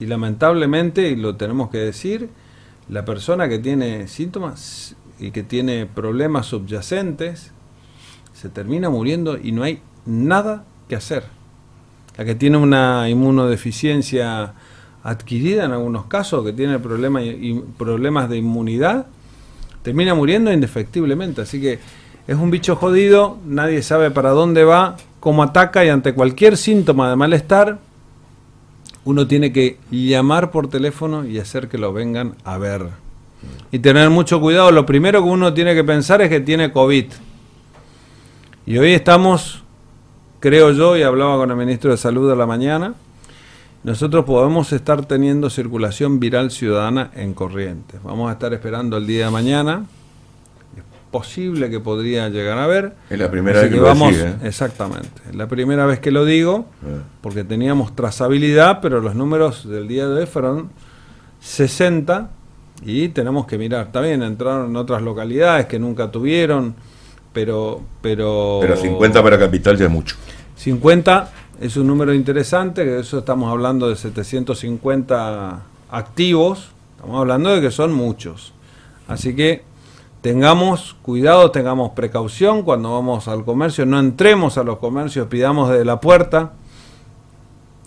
Y lamentablemente, y lo tenemos que decir, la persona que tiene síntomas y que tiene problemas subyacentes se termina muriendo y no hay nada que hacer. La que tiene una inmunodeficiencia adquirida en algunos casos, que tiene problemas, problemas de inmunidad, termina muriendo indefectiblemente. Así que es un bicho jodido, nadie sabe para dónde va, cómo ataca y ante cualquier síntoma de malestar uno tiene que llamar por teléfono y hacer que lo vengan a ver. Y tener mucho cuidado, lo primero que uno tiene que pensar es que tiene COVID. Y hoy estamos, creo yo, y hablaba con el ministro de Salud de la mañana, nosotros podemos estar teniendo circulación viral ciudadana en corrientes. Vamos a estar esperando el día de mañana posible que podría llegar a ver. Es la primera vez que, lo ¿eh? Exactamente, es la primera vez que lo digo, ah. porque teníamos trazabilidad, pero los números del día de hoy fueron 60 y tenemos que mirar. También entraron en otras localidades que nunca tuvieron, pero... Pero, pero 50 para Capital ya es mucho. 50 es un número interesante, que de eso estamos hablando de 750 activos, estamos hablando de que son muchos. Así que tengamos cuidado, tengamos precaución cuando vamos al comercio, no entremos a los comercios, pidamos desde la puerta,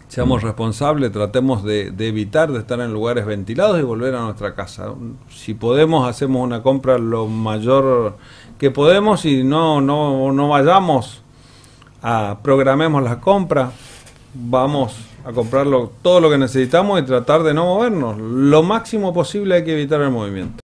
seamos mm. responsables, tratemos de, evitar de estar en lugares ventilados y volver a nuestra casa. Si podemos, hacemos una compra lo mayor que podemos y no, no, vayamos a programemos las compras, vamos a comprar todo lo que necesitamos y tratar de no movernos. Lo máximo posible hay que evitar el movimiento.